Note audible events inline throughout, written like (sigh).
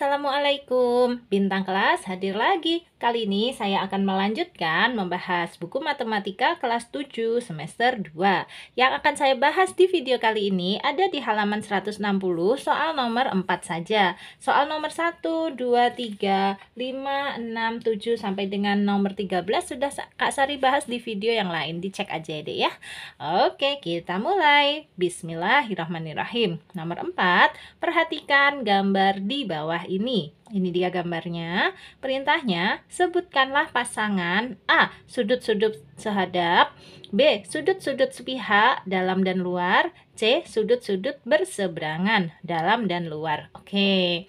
Assalamualaikum, bintang kelas hadir lagi. Kali ini saya akan melanjutkan membahas buku matematika kelas 7 semester 2. Yang akan saya bahas di video kali ini ada di halaman 160 soal nomor 4 saja. Soal nomor 1, 2, 3, 5, 6, 7 sampai dengan nomor 13 sudah Kak Sari bahas di video yang lain. Dicek aja ya, deh ya. Oke, kita mulai. Bismillahirrahmanirrahim. Nomor 4, perhatikan gambar di bawah ini. Ini dia gambarnya. Perintahnya, sebutkanlah pasangan A. Sudut-sudut sehadap B. Sudut-sudut sepihak dalam dan luar C. Sudut-sudut berseberangan dalam dan luar Oke,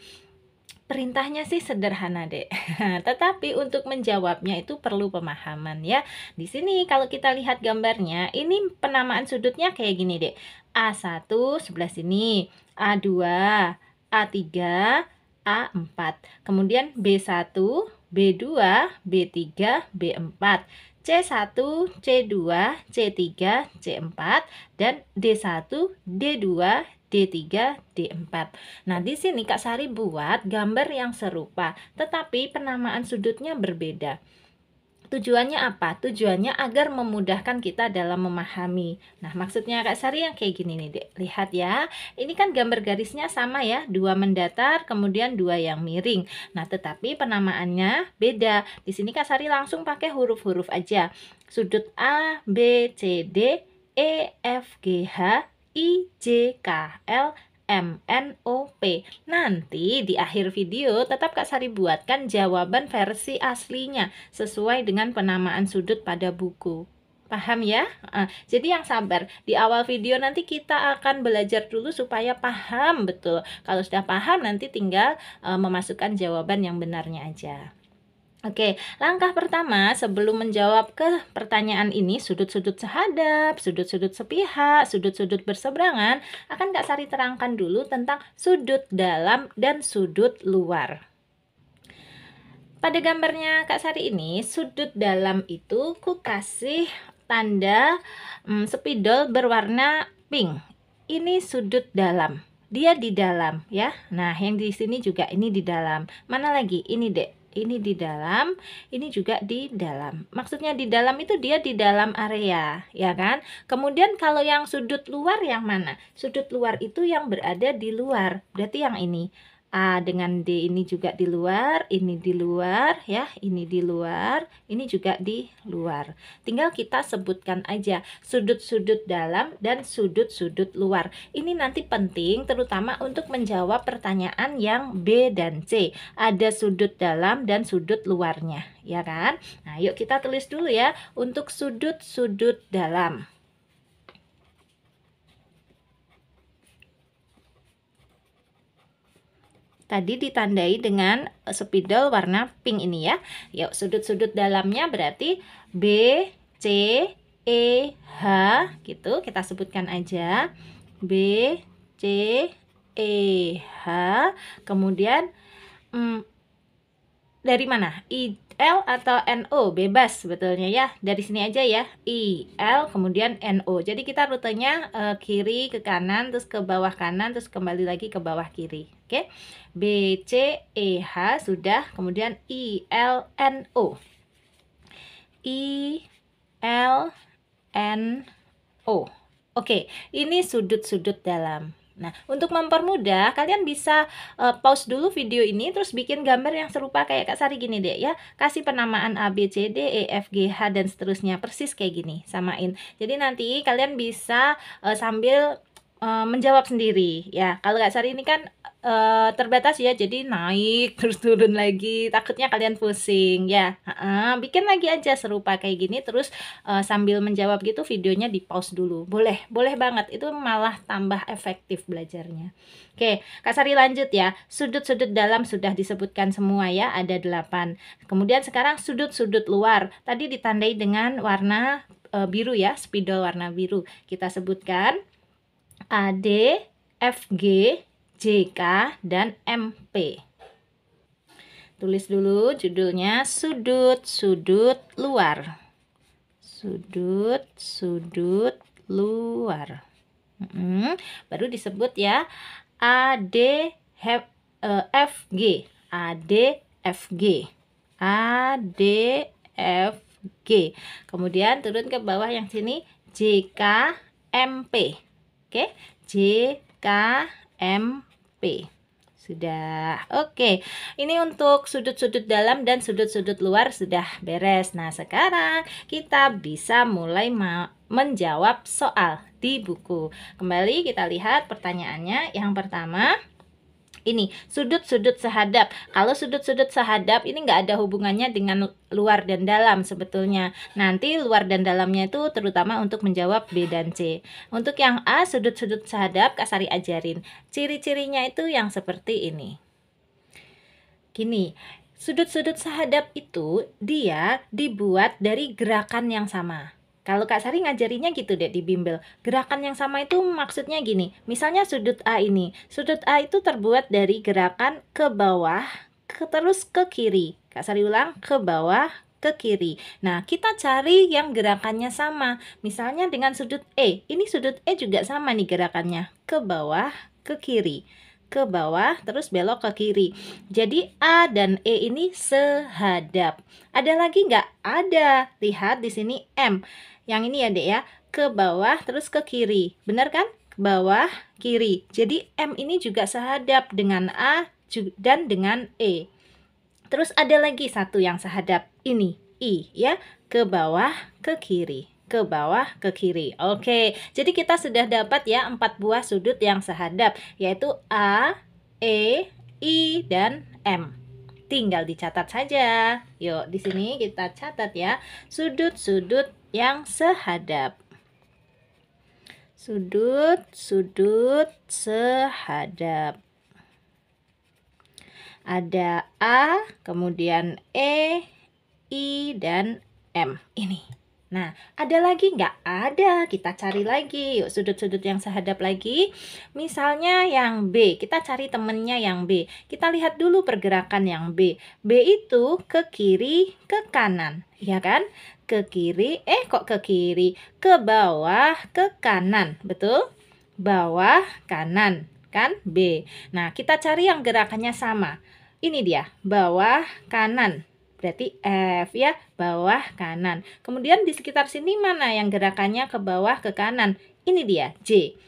perintahnya sih sederhana deh. (laughs) Tetapi untuk menjawabnya itu perlu pemahaman ya. Di sini kalau kita lihat gambarnya, ini penamaan sudutnya kayak gini deh. A1 sebelah sini, A2, A3, A4. Kemudian B1, B2, B3, B4, C1, C2, C3, C4, dan D1, D2, D3, D4. Nah, di sini Kak Sari buat gambar yang serupa, tetapi penamaan sudutnya berbeda. Tujuannya apa? Tujuannya agar memudahkan kita dalam memahami. Nah, maksudnya Kak Sari yang kayak gini nih, Dek. Lihat ya. Ini kan gambar garisnya sama ya, dua mendatar, kemudian dua yang miring. Nah, tetapi penamaannya beda. Di sini Kak Sari langsung pakai huruf-huruf aja. Sudut A, B, C, D, E, F, G, H, I, J, K, L, M N O P. Nanti di akhir video tetap Kak Sari buatkan jawaban versi aslinya sesuai dengan penamaan sudut pada buku. Paham ya? Uh, jadi yang sabar, di awal video nanti kita akan belajar dulu supaya paham betul. Kalau sudah paham nanti tinggal uh, memasukkan jawaban yang benarnya aja. Oke, langkah pertama sebelum menjawab ke pertanyaan ini, sudut-sudut sehadap, sudut-sudut sepihak, sudut-sudut berseberangan, akan Kak Sari terangkan dulu tentang sudut dalam dan sudut luar. Pada gambarnya Kak Sari ini, sudut dalam itu ku kasih tanda hmm, spidol berwarna pink. Ini sudut dalam. Dia di dalam ya. Nah, yang di sini juga ini di dalam. Mana lagi? Ini, Dek ini di dalam, ini juga di dalam. Maksudnya di dalam itu dia di dalam area, ya kan? Kemudian kalau yang sudut luar yang mana? Sudut luar itu yang berada di luar, berarti yang ini uh, dengan d ini juga di luar, ini di luar ya, ini di luar, ini juga di luar. Tinggal kita sebutkan aja sudut-sudut dalam dan sudut-sudut luar. Ini nanti penting terutama untuk menjawab pertanyaan yang B dan C. Ada sudut dalam dan sudut luarnya, ya kan? Nah, yuk kita tulis dulu ya untuk sudut-sudut dalam. tadi ditandai dengan eh, spidol warna pink ini ya. Yuk, sudut-sudut dalamnya berarti B, C, E, H gitu. Kita sebutkan aja. B, C, E, H. Kemudian hmm, dari mana? I, L atau NO bebas sebetulnya ya. Dari sini aja ya. I, L kemudian NO. Jadi kita rutenya uh, kiri ke kanan terus ke bawah kanan terus kembali lagi ke bawah kiri. Oke. B C E H sudah, kemudian I L N O. I L N O. Oke, ini sudut-sudut dalam. Nah, untuk mempermudah, kalian bisa uh, pause dulu video ini, terus bikin gambar yang serupa kayak Kak Sari gini deh ya. Kasih penamaan A, B, C, D, E, F, G, H, dan seterusnya. Persis kayak gini, samain. Jadi nanti kalian bisa uh, sambil Eh, menjawab sendiri ya kalau nggak sari ini kan uh, terbatas ya jadi naik (laughs) terus turun lagi takutnya kalian pusing ya uh, bikin lagi aja serupa kayak gini terus uh, sambil menjawab gitu videonya di pause dulu boleh boleh banget itu malah tambah efektif belajarnya oke Kak Sari lanjut ya sudut-sudut dalam sudah disebutkan semua ya ada delapan kemudian sekarang sudut-sudut luar tadi ditandai dengan warna biru ya spidol warna biru kita sebutkan A D F G J K dan M P. Tulis dulu judulnya sudut-sudut luar. Sudut-sudut luar. Hmm, baru disebut ya A eh, A D D F G. F G. A D F G. Kemudian turun ke bawah yang sini J K M P. Oke, J K M P. Sudah. Oke. Ini untuk sudut-sudut dalam dan sudut-sudut luar sudah beres. Nah, sekarang kita bisa mulai menjawab soal di buku. Kembali kita lihat pertanyaannya. Yang pertama, ini sudut-sudut sehadap. Kalau sudut-sudut sehadap ini nggak ada hubungannya dengan luar dan dalam sebetulnya. Nanti luar dan dalamnya itu terutama untuk menjawab B dan C. Untuk yang A sudut-sudut sehadap Kasari ajarin. Ciri-cirinya itu yang seperti ini. Gini, sudut-sudut sehadap itu dia dibuat dari gerakan yang sama. Kalau Kak Sari ngajarinya gitu deh di bimbel. Gerakan yang sama itu maksudnya gini. Misalnya sudut A ini. Sudut A itu terbuat dari gerakan ke bawah, ke, terus ke kiri. Kak Sari ulang, ke bawah, ke kiri. Nah, kita cari yang gerakannya sama. Misalnya dengan sudut E. Ini sudut E juga sama nih gerakannya. Ke bawah, ke kiri ke bawah terus belok ke kiri. Jadi A dan E ini sehadap. Ada lagi nggak? Ada. Lihat di sini M yang ini ya dek ya ke bawah terus ke kiri benar kan ke bawah kiri jadi M ini juga sehadap dengan A dan dengan E terus ada lagi satu yang sehadap ini I ya ke bawah ke kiri ke bawah ke kiri Oke jadi kita sudah dapat ya empat buah sudut yang sehadap yaitu A E I dan M tinggal dicatat saja. Yuk, di sini kita catat ya. Sudut-sudut yang sehadap. Sudut, sudut, sehadap. Ada A, kemudian E, I, dan M. Ini. Nah, ada lagi nggak? Ada, kita cari lagi. Yuk, sudut-sudut yang sehadap lagi. Misalnya yang B, kita cari temennya yang B. Kita lihat dulu pergerakan yang B. B itu ke kiri, ke kanan, ya kan? ke kiri, eh kok ke kiri, ke bawah, ke kanan, betul? Bawah, kanan, kan? B. Nah, kita cari yang gerakannya sama. Ini dia, bawah, kanan. Berarti F ya, bawah, kanan. Kemudian di sekitar sini mana yang gerakannya ke bawah, ke kanan? Ini dia, J.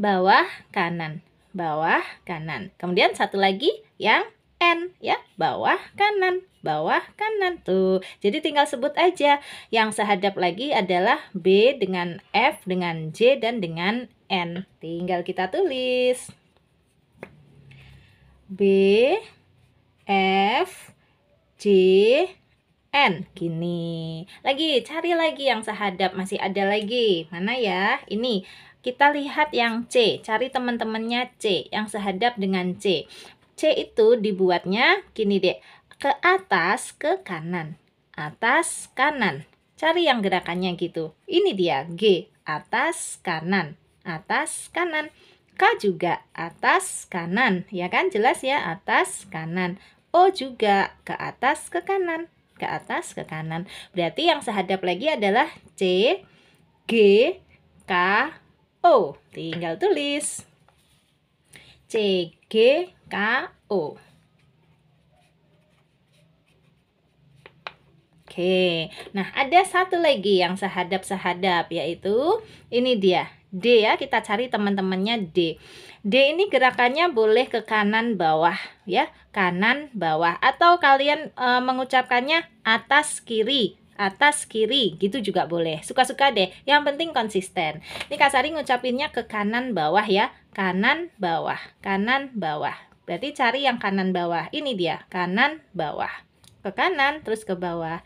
Bawah, kanan. Bawah, kanan. Kemudian satu lagi yang N ya, bawah, kanan bawah kanan tuh. Jadi tinggal sebut aja. Yang sehadap lagi adalah B dengan F dengan J dan dengan N. Tinggal kita tulis. B F J N gini lagi cari lagi yang sehadap masih ada lagi mana ya ini kita lihat yang C cari teman-temannya C yang sehadap dengan C C itu dibuatnya gini deh ke atas ke kanan. Atas kanan. Cari yang gerakannya gitu. Ini dia G, atas kanan. Atas kanan. K juga atas kanan, ya kan? Jelas ya, atas kanan. O juga ke atas ke kanan, ke atas ke kanan. Berarti yang sehadap lagi adalah C, G, K, O. Tinggal tulis. C, G, K, O. Oke. Nah, ada satu lagi yang sehadap-sehadap yaitu ini dia. D ya, kita cari teman-temannya D. D ini gerakannya boleh ke kanan bawah ya, kanan bawah atau kalian e, mengucapkannya atas kiri atas kiri gitu juga boleh suka-suka deh yang penting konsisten ini Kak Sari ngucapinnya ke kanan bawah ya kanan bawah kanan bawah berarti cari yang kanan bawah ini dia kanan bawah ke kanan terus ke bawah.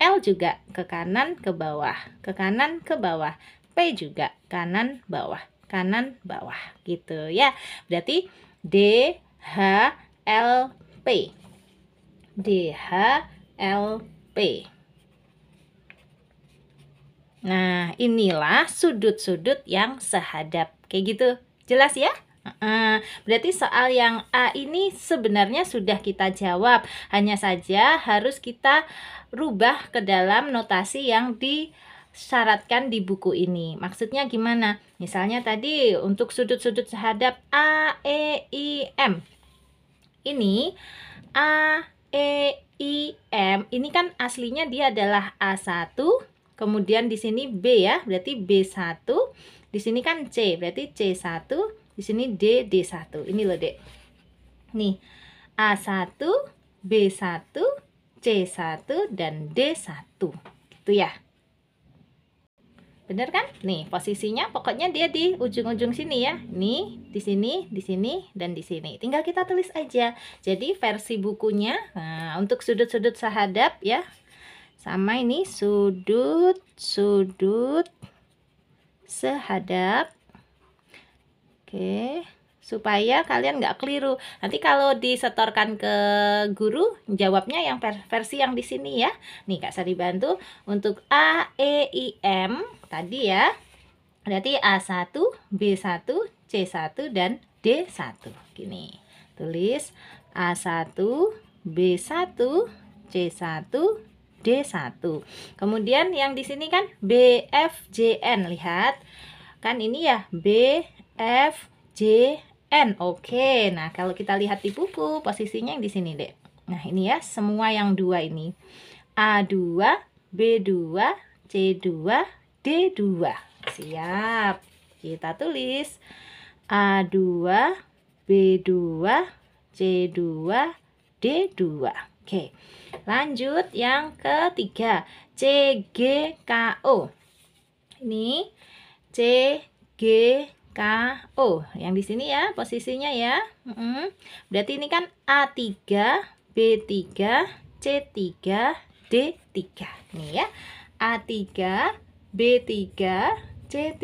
L juga ke kanan ke bawah, ke kanan ke bawah. P juga kanan bawah, kanan bawah gitu ya. Berarti D H L P. D H L P. Nah, inilah sudut-sudut yang sehadap. Kayak gitu. Jelas ya? berarti soal yang A ini sebenarnya sudah kita jawab, hanya saja harus kita rubah ke dalam notasi yang disyaratkan di buku ini. Maksudnya gimana? Misalnya tadi untuk sudut-sudut sehadap A, E, I, M. Ini A, E, I, M. Ini kan aslinya dia adalah A1, kemudian di sini B ya, berarti B1. Di sini kan C, berarti C1, di sini D D1. Ini loh, Dek. Nih. A1, B1, C1 dan D1. Gitu ya. Bener kan? Nih, posisinya pokoknya dia di ujung-ujung sini ya. Nih, di sini, di sini, dan di sini. Tinggal kita tulis aja. Jadi versi bukunya, nah, untuk sudut-sudut sahadap ya. Sama ini sudut-sudut sehadap Oke, supaya kalian nggak keliru. Nanti kalau disetorkan ke guru, jawabnya yang versi yang di sini ya. Nih Kak Sari bantu untuk A, E, I, M tadi ya. Berarti A1, B1, C1, dan D1. Gini, tulis A1, B1, C1, D1. Kemudian yang di sini kan B, F, J, N. lihat. Kan ini ya B, F, J, N. Oke, nah kalau kita lihat di buku posisinya yang di sini deh. Nah ini ya semua yang dua ini. A2, B2, C2, D2. Siap. Kita tulis A2, B2, C2, D2. Oke, lanjut yang ketiga. C, G, K, O. Ini C, G, KO yang di sini ya posisinya ya hmm. berarti ini kan A3 B3 C3 D3 nih ya A3 B3 C3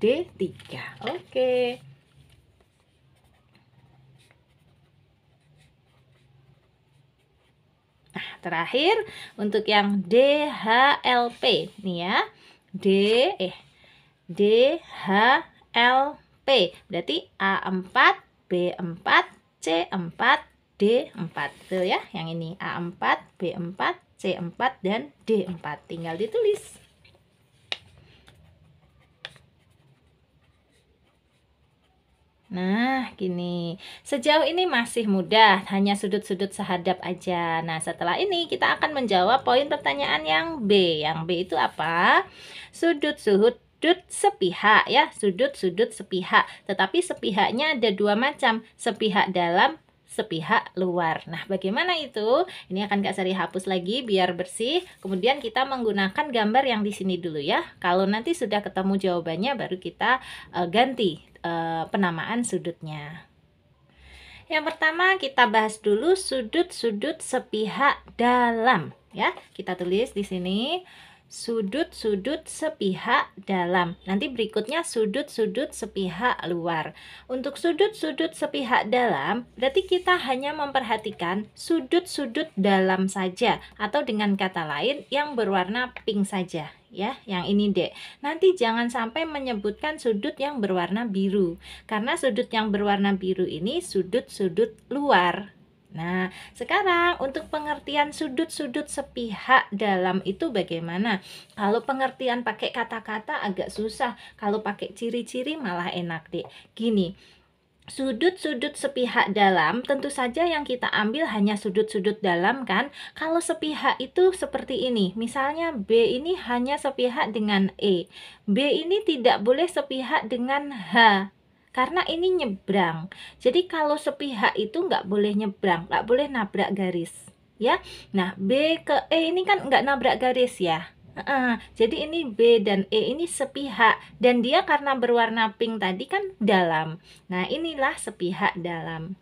D3 oke okay. Nah, terakhir untuk yang DHLP nih ya. D eh DHLP LP. Berarti A4, B4, C4, D4. Betul ya? Yang ini A4, B4, C4, dan D4. Tinggal ditulis. Nah, gini. Sejauh ini masih mudah, hanya sudut-sudut sehadap aja. Nah, setelah ini kita akan menjawab poin pertanyaan yang B. Yang B itu apa? Sudut sudut sudut sepihak ya, sudut-sudut sepihak. Tetapi sepihaknya ada dua macam, sepihak dalam, sepihak luar. Nah, bagaimana itu? Ini akan Kak Sari hapus lagi biar bersih. Kemudian kita menggunakan gambar yang di sini dulu ya. Kalau nanti sudah ketemu jawabannya baru kita uh, ganti uh, penamaan sudutnya. Yang pertama kita bahas dulu sudut-sudut sepihak dalam ya. Kita tulis di sini sudut-sudut sepihak dalam. Nanti berikutnya sudut-sudut sepihak luar. Untuk sudut-sudut sepihak dalam, berarti kita hanya memperhatikan sudut-sudut dalam saja atau dengan kata lain yang berwarna pink saja ya, yang ini dek. Nanti jangan sampai menyebutkan sudut yang berwarna biru, karena sudut yang berwarna biru ini sudut-sudut luar. Nah, sekarang untuk pengertian sudut-sudut sepihak dalam itu bagaimana? Kalau pengertian pakai kata-kata agak susah, kalau pakai ciri-ciri malah enak deh. Gini, sudut-sudut sepihak dalam tentu saja yang kita ambil hanya sudut-sudut dalam kan kalau sepihak itu seperti ini misalnya B ini hanya sepihak dengan E B ini tidak boleh sepihak dengan H karena ini nyebrang. Jadi kalau sepihak itu nggak boleh nyebrang, nggak boleh nabrak garis, ya. Nah B ke E ini kan nggak nabrak garis ya. Uh, jadi ini B dan E ini sepihak dan dia karena berwarna pink tadi kan dalam. Nah inilah sepihak dalam.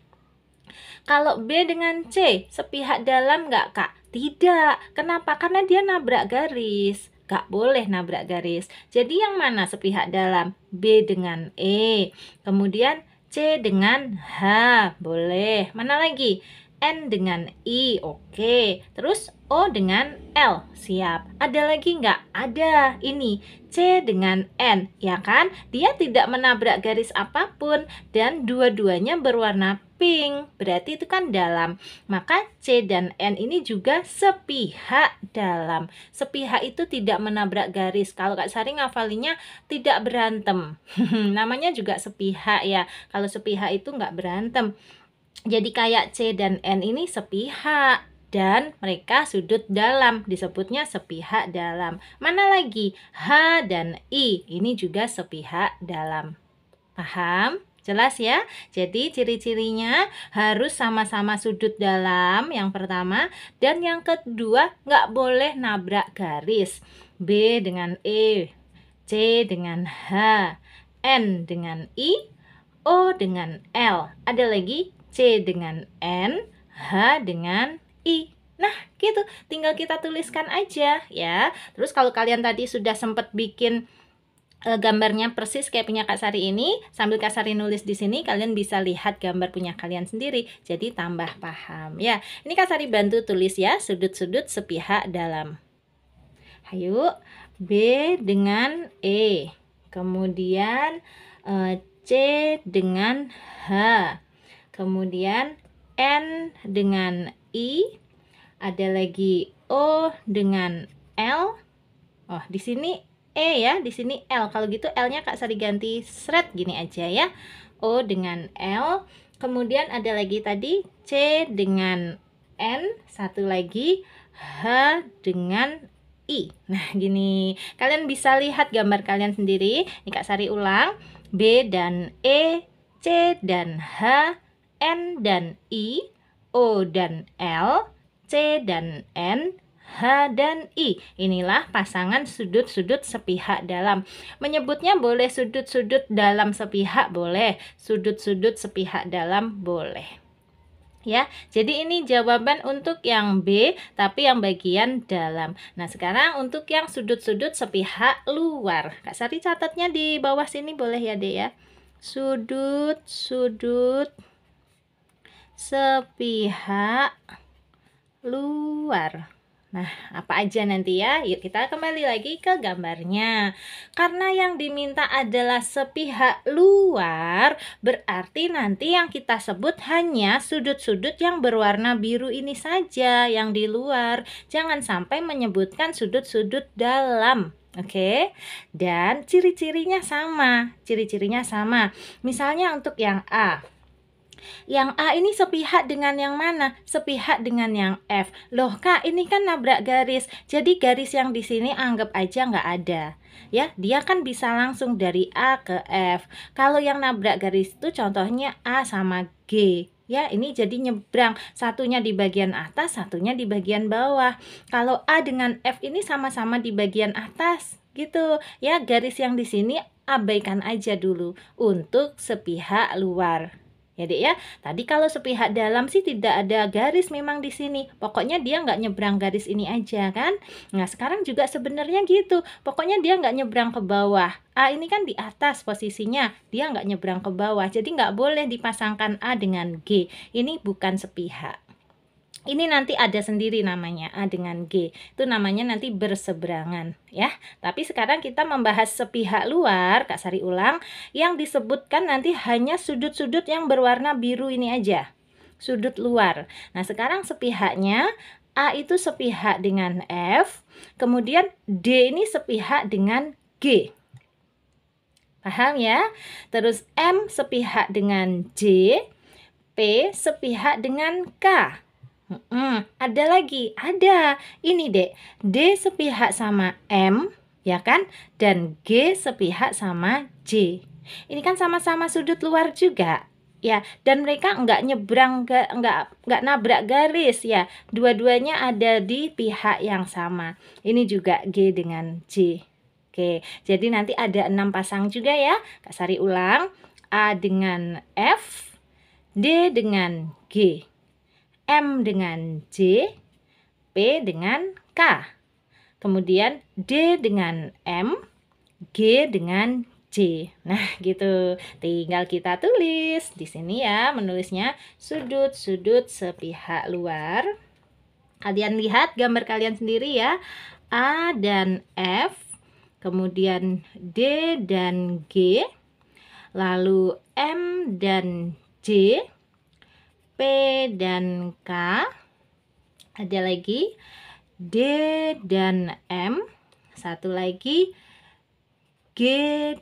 Kalau B dengan C sepihak dalam nggak kak? Tidak. Kenapa? Karena dia nabrak garis. Gak boleh nabrak garis. Jadi yang mana sepihak dalam? B dengan E. Kemudian C dengan H. Boleh. Mana lagi? N dengan I, oke. Okay. Terus O dengan L, siap. Ada lagi nggak? Ada. Ini C dengan N, ya kan? Dia tidak menabrak garis apapun dan dua-duanya berwarna pink. Berarti itu kan dalam. Maka C dan N ini juga sepihak dalam. Sepihak itu tidak menabrak garis. Kalau Kak Sari ngafalinya tidak berantem. (laughs) Namanya juga sepihak ya. Kalau sepihak itu nggak berantem. Jadi kayak C dan N ini sepihak dan mereka sudut dalam disebutnya sepihak dalam. Mana lagi H dan I ini juga sepihak dalam. Paham? Jelas ya? Jadi ciri-cirinya harus sama-sama sudut dalam yang pertama dan yang kedua nggak boleh nabrak garis. B dengan E, C dengan H, N dengan I, O dengan L. Ada lagi C dengan N, H dengan I. Nah, gitu. Tinggal kita tuliskan aja ya. Terus kalau kalian tadi sudah sempat bikin Eh, gambarnya persis kayak punya Kak Sari ini. Sambil Kak Sari nulis di sini, kalian bisa lihat gambar punya kalian sendiri. Jadi tambah paham. Ya, ini Kak Sari bantu tulis ya, sudut-sudut sepihak dalam. Hayu, B dengan E. Kemudian eh, C dengan H. Kemudian N dengan I. Ada lagi O dengan L. Oh, di sini E ya, di sini L. Kalau gitu L-nya Kak Sari ganti seret gini aja ya. O dengan L. Kemudian ada lagi tadi C dengan N, satu lagi H dengan I. Nah, gini. Kalian bisa lihat gambar kalian sendiri. Ini Kak Sari ulang. B dan E, C dan H, N dan I, O dan L, C dan N, H dan I. Inilah pasangan sudut-sudut sepihak dalam. Menyebutnya boleh sudut-sudut dalam sepihak boleh, sudut-sudut sepihak dalam boleh. Ya, jadi ini jawaban untuk yang B tapi yang bagian dalam. Nah, sekarang untuk yang sudut-sudut sepihak luar. Kak Sari catatnya di bawah sini boleh ya, deh ya. Sudut-sudut sepihak luar. Nah, apa aja nanti ya? Yuk kita kembali lagi ke gambarnya. Karena yang diminta adalah sepihak luar, berarti nanti yang kita sebut hanya sudut-sudut yang berwarna biru ini saja yang di luar. Jangan sampai menyebutkan sudut-sudut dalam. Oke, okay? dan ciri-cirinya sama. Ciri-cirinya sama. Misalnya untuk yang A, yang A ini sepihak dengan yang mana? Sepihak dengan yang F. Loh kak, ini kan nabrak garis. Jadi garis yang di sini anggap aja nggak ada. Ya, dia kan bisa langsung dari A ke F. Kalau yang nabrak garis itu contohnya A sama G. Ya, ini jadi nyebrang. Satunya di bagian atas, satunya di bagian bawah. Kalau A dengan F ini sama-sama di bagian atas gitu. Ya, garis yang di sini abaikan aja dulu untuk sepihak luar ya dek ya tadi kalau sepihak dalam sih tidak ada garis memang di sini pokoknya dia nggak nyebrang garis ini aja kan nah sekarang juga sebenarnya gitu pokoknya dia nggak nyebrang ke bawah A ini kan di atas posisinya dia nggak nyebrang ke bawah jadi nggak boleh dipasangkan A dengan G ini bukan sepihak ini nanti ada sendiri namanya A dengan G. Itu namanya nanti berseberangan ya. Tapi sekarang kita membahas sepihak luar, Kak Sari ulang, yang disebutkan nanti hanya sudut-sudut yang berwarna biru ini aja. Sudut luar. Nah, sekarang sepihaknya A itu sepihak dengan F, kemudian D ini sepihak dengan G. Paham ya? Terus M sepihak dengan J, P sepihak dengan K. Hmm, ada lagi, ada. Ini Dek, D sepihak sama M, ya kan? Dan G sepihak sama J. Ini kan sama-sama sudut luar juga. Ya, dan mereka nggak nyebrang, nggak nggak nabrak garis ya. Dua-duanya ada di pihak yang sama. Ini juga G dengan J. Oke, jadi nanti ada enam pasang juga ya. Kak Sari ulang. A dengan F, D dengan G. M dengan J, P dengan K. Kemudian D dengan M, G dengan C. Nah, (laughs) gitu. Tinggal kita tulis di sini ya, menulisnya sudut-sudut sepihak luar. Kalian lihat gambar kalian sendiri ya. A dan F, kemudian D dan G, lalu M dan J, P dan K ada lagi D dan M satu lagi G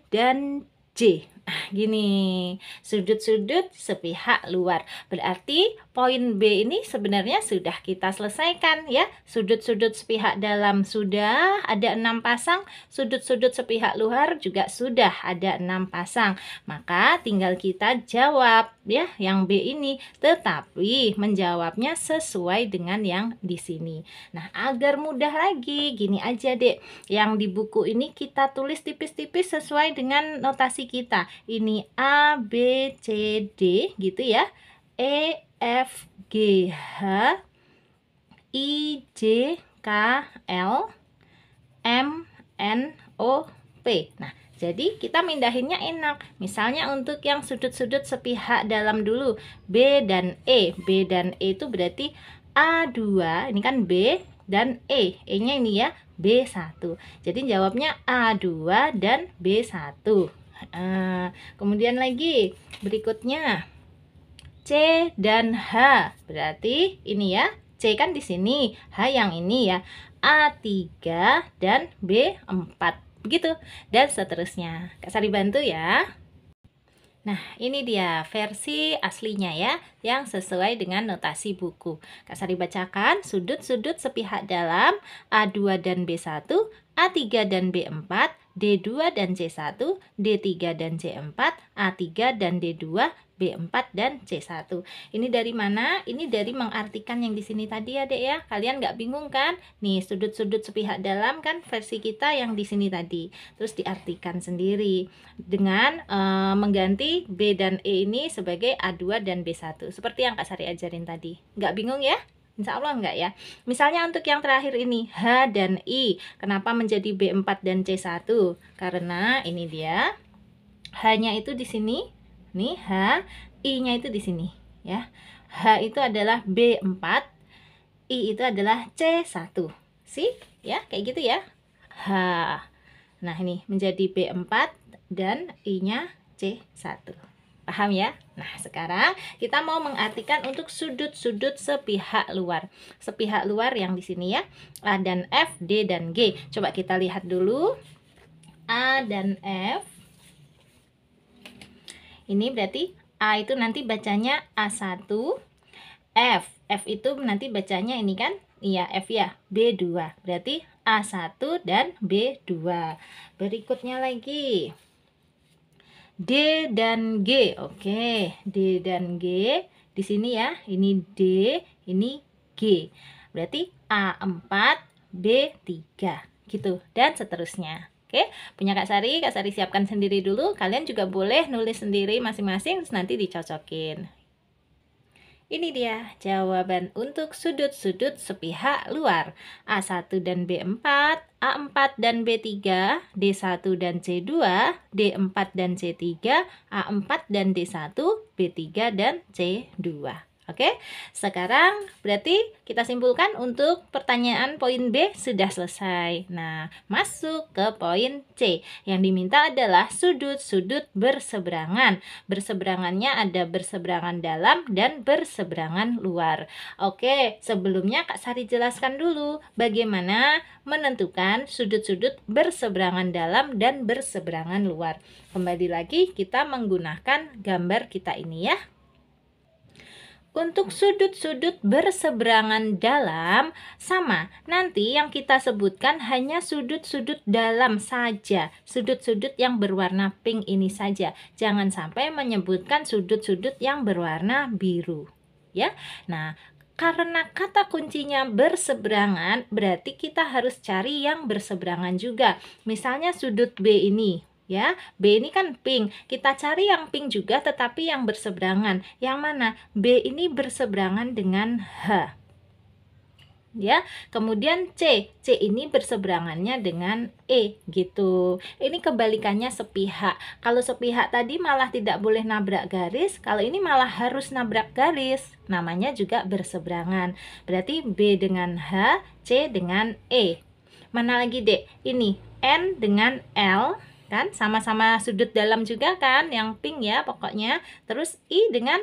dan C ah, gini sudut-sudut sepihak luar berarti poin B ini sebenarnya sudah kita selesaikan ya. Sudut-sudut sepihak dalam sudah ada enam pasang, sudut-sudut sepihak luar juga sudah ada enam pasang. Maka tinggal kita jawab ya yang B ini, tetapi menjawabnya sesuai dengan yang di sini. Nah, agar mudah lagi, gini aja deh. Yang di buku ini kita tulis tipis-tipis sesuai dengan notasi kita. Ini A, B, C, D gitu ya. E F G H I J K L M N O P. Nah, jadi kita mindahinnya enak. Misalnya untuk yang sudut-sudut sepihak dalam dulu B dan E. B dan E itu berarti A2, ini kan B dan E. E-nya ini ya B1. Jadi jawabnya A2 dan B1. Uh, kemudian lagi berikutnya C dan H. Berarti ini ya, C kan di sini, H yang ini ya. A3 dan B4. Begitu. Dan seterusnya. Kak Sari bantu ya. Nah, ini dia versi aslinya ya, yang sesuai dengan notasi buku. Kak Sari bacakan, sudut-sudut sepihak dalam A2 dan B1, A3 dan B4, D2 dan C1, D3 dan C4, A3 dan D2, B4 dan C1. Ini dari mana? Ini dari mengartikan yang di sini tadi ya, Dek ya. Kalian nggak bingung kan? Nih, sudut-sudut sepihak dalam kan versi kita yang di sini tadi. Terus diartikan sendiri dengan e, mengganti B dan E ini sebagai A2 dan B1. Seperti yang Kak Sari ajarin tadi. Nggak bingung ya? Insya Allah enggak ya. Misalnya untuk yang terakhir ini, H dan I. Kenapa menjadi B4 dan C1? Karena ini dia. H-nya itu di sini. Nih H, I-nya itu di sini. ya. H itu adalah B4, I itu adalah C1. Sih? Ya, kayak gitu ya. H. Nah, ini menjadi B4 dan I-nya C1. Paham ya? Nah, sekarang kita mau mengartikan untuk sudut-sudut sepihak luar. Sepihak luar yang di sini ya. A dan F, D dan G. Coba kita lihat dulu. A dan F. Ini berarti A itu nanti bacanya A1. F. F itu nanti bacanya ini kan? Iya, F ya. B2. Berarti A1 dan B2. Berikutnya lagi. D dan G. Oke, D dan G di sini ya. Ini D, ini G. Berarti A 4, B 3. Gitu dan seterusnya. Oke, punya Kak Sari, Kak Sari siapkan sendiri dulu. Kalian juga boleh nulis sendiri masing-masing nanti dicocokin. Ini dia jawaban untuk sudut-sudut sepihak luar. A1 dan B4, A4 dan B3, D1 dan C2, D4 dan C3, A4 dan D1, B3 dan C2. Oke, sekarang berarti kita simpulkan untuk pertanyaan poin B sudah selesai. Nah, masuk ke poin C. Yang diminta adalah sudut-sudut berseberangan. Berseberangannya ada berseberangan dalam dan berseberangan luar. Oke, sebelumnya Kak Sari jelaskan dulu bagaimana menentukan sudut-sudut berseberangan dalam dan berseberangan luar. Kembali lagi kita menggunakan gambar kita ini ya. Untuk sudut-sudut berseberangan dalam sama. Nanti yang kita sebutkan hanya sudut-sudut dalam saja. Sudut-sudut yang berwarna pink ini saja. Jangan sampai menyebutkan sudut-sudut yang berwarna biru. Ya. Nah, karena kata kuncinya berseberangan, berarti kita harus cari yang berseberangan juga. Misalnya sudut B ini ya. B ini kan pink. Kita cari yang pink juga tetapi yang berseberangan. Yang mana? B ini berseberangan dengan H. Ya. Kemudian C. C ini berseberangannya dengan E gitu. Ini kebalikannya sepihak. Kalau sepihak tadi malah tidak boleh nabrak garis, kalau ini malah harus nabrak garis. Namanya juga berseberangan. Berarti B dengan H, C dengan E. Mana lagi, Dek? Ini N dengan L, kan sama-sama sudut dalam juga kan yang pink ya pokoknya terus i dengan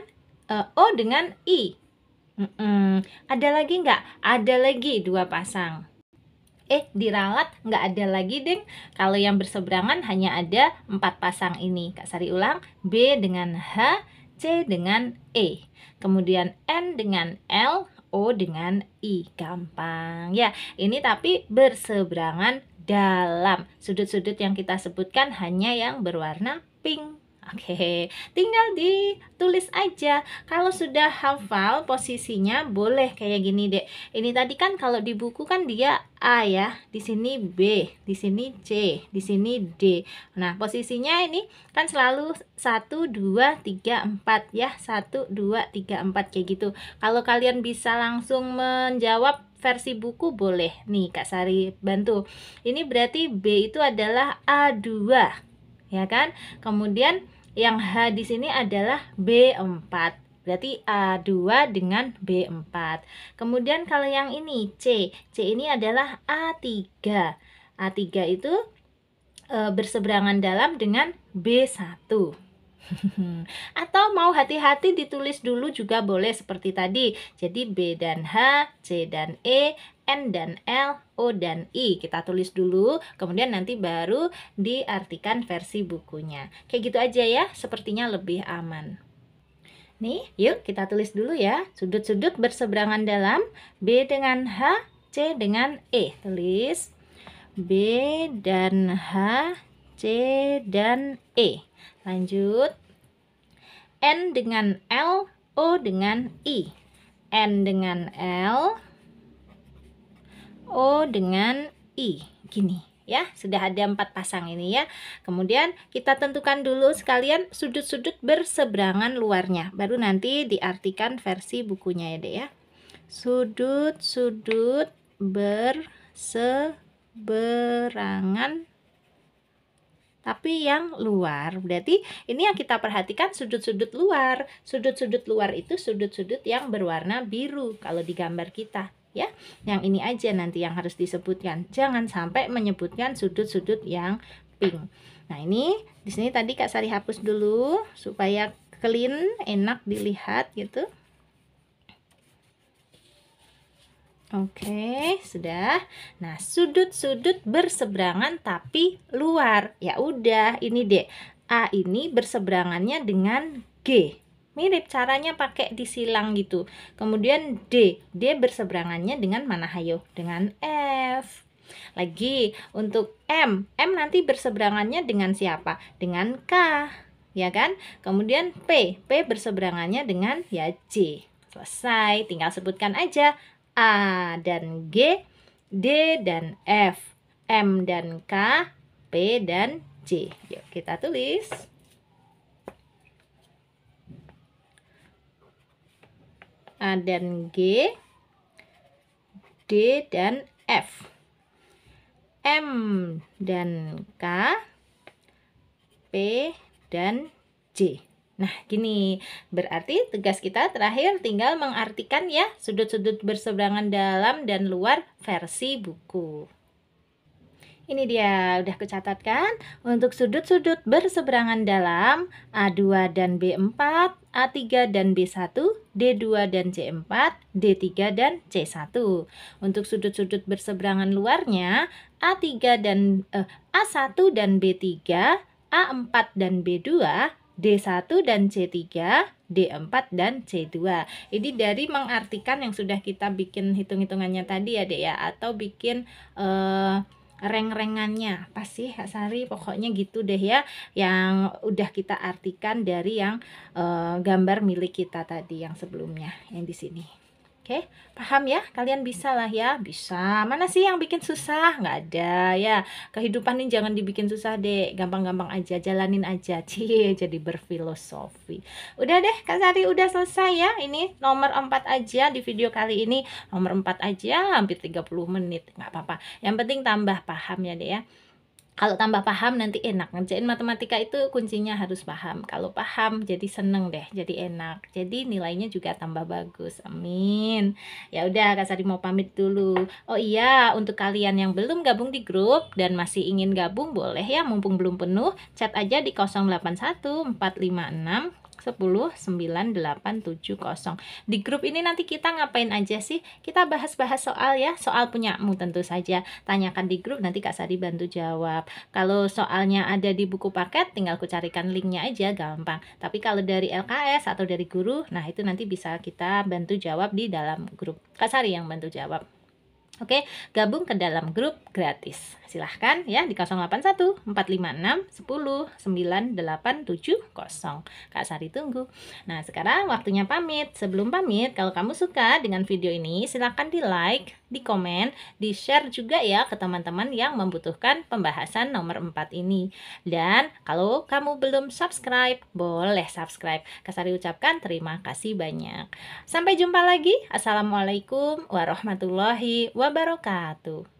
uh, o dengan i mm -mm. ada lagi nggak ada lagi dua pasang eh diralat nggak ada lagi deng kalau yang berseberangan hanya ada empat pasang ini kak Sari ulang b dengan h c dengan e kemudian n dengan l o dengan i gampang ya ini tapi berseberangan dalam. Sudut-sudut yang kita sebutkan hanya yang berwarna pink. Oke, tinggal ditulis aja. Kalau sudah hafal posisinya boleh kayak gini, deh. Ini tadi kan kalau di buku kan dia A ya, di sini B, di sini C, di sini D. Nah, posisinya ini kan selalu 1 2 3 4 ya, 1 2 3 4 kayak gitu. Kalau kalian bisa langsung menjawab versi buku boleh. Nih Kak Sari bantu. Ini berarti B itu adalah A2. Ya kan? Kemudian yang H di sini adalah B4. Berarti A2 dengan B4. Kemudian kalau yang ini C. C ini adalah A3. A3 itu e, berseberangan dalam dengan B1. (laughs) Atau mau hati-hati ditulis dulu juga boleh seperti tadi. Jadi B dan H, C dan E, N dan L, O dan I. Kita tulis dulu, kemudian nanti baru diartikan versi bukunya. Kayak gitu aja ya, sepertinya lebih aman. Nih, yuk kita tulis dulu ya. Sudut-sudut berseberangan dalam B dengan H, C dengan E. Tulis B dan H, C dan E. Lanjut. N dengan L, O dengan I. N dengan L, O dengan I. Gini ya sudah ada empat pasang ini ya kemudian kita tentukan dulu sekalian sudut-sudut berseberangan luarnya baru nanti diartikan versi bukunya ya deh ya sudut-sudut berseberangan tapi yang luar. Berarti ini yang kita perhatikan sudut-sudut luar. Sudut-sudut luar itu sudut-sudut yang berwarna biru kalau di gambar kita ya. Yang ini aja nanti yang harus disebutkan. Jangan sampai menyebutkan sudut-sudut yang pink. Nah, ini di sini tadi Kak Sari hapus dulu supaya clean, enak dilihat gitu. Oke, sudah. Nah, sudut-sudut berseberangan tapi luar. Ya udah, ini deh. A ini berseberangannya dengan G. Mirip caranya pakai disilang gitu. Kemudian D, D berseberangannya dengan mana hayo? Dengan F. Lagi untuk M, M nanti berseberangannya dengan siapa? Dengan K, ya kan? Kemudian P, P berseberangannya dengan ya C. Selesai, tinggal sebutkan aja A dan G, D dan F, M dan K, P dan C. Yuk kita tulis. A dan G, D dan F, M dan K, P dan C. Nah, gini, berarti tugas kita terakhir tinggal mengartikan ya sudut-sudut berseberangan dalam dan luar versi buku. Ini dia, udah kecatatkan Untuk sudut-sudut berseberangan dalam, A2 dan B4, A3 dan B1, D2 dan C4, D3 dan C1. Untuk sudut-sudut berseberangan luarnya, A3 dan eh, A1 dan B3, A4 dan B2, D1 dan C3, D4 dan C2. Ini dari mengartikan yang sudah kita bikin hitung-hitungannya tadi ya, Dek ya, atau bikin uh, reng-rengannya. pasti, sih Sari? Pokoknya gitu deh ya, yang udah kita artikan dari yang uh, gambar milik kita tadi yang sebelumnya, yang di sini. Oke, okay? paham ya? Kalian bisa lah ya, bisa. Mana sih yang bikin susah? Nggak ada ya. Kehidupan ini jangan dibikin susah deh. Gampang-gampang aja, jalanin aja. (laughs) Cie, jadi berfilosofi. Udah deh, Kak Sari udah selesai ya. Ini nomor 4 aja di video kali ini. Nomor 4 aja, hampir 30 menit. Nggak apa-apa. Yang penting tambah paham ya deh ya kalau tambah paham nanti enak ngerjain matematika itu kuncinya harus paham kalau paham jadi seneng deh jadi enak jadi nilainya juga tambah bagus amin ya udah Kak Sari mau pamit dulu oh iya untuk kalian yang belum gabung di grup dan masih ingin gabung boleh ya mumpung belum penuh chat aja di 081 456 10 0. Di grup ini nanti kita ngapain aja sih? Kita bahas-bahas soal ya, soal punyamu tentu saja. Tanyakan di grup nanti Kak Sari bantu jawab. Kalau soalnya ada di buku paket tinggal ku carikan linknya aja gampang. Tapi kalau dari LKS atau dari guru, nah itu nanti bisa kita bantu jawab di dalam grup. Kak Sari yang bantu jawab. Oke, gabung ke dalam grup gratis. Silahkan ya di 081 456 10 9870. Kak Sari tunggu. Nah sekarang waktunya pamit. Sebelum pamit, kalau kamu suka dengan video ini silahkan di like, di komen, di share juga ya ke teman-teman yang membutuhkan pembahasan nomor 4 ini. Dan kalau kamu belum subscribe, boleh subscribe. Kak Sari ucapkan terima kasih banyak. Sampai jumpa lagi. Assalamualaikum warahmatullahi wabarakatuh.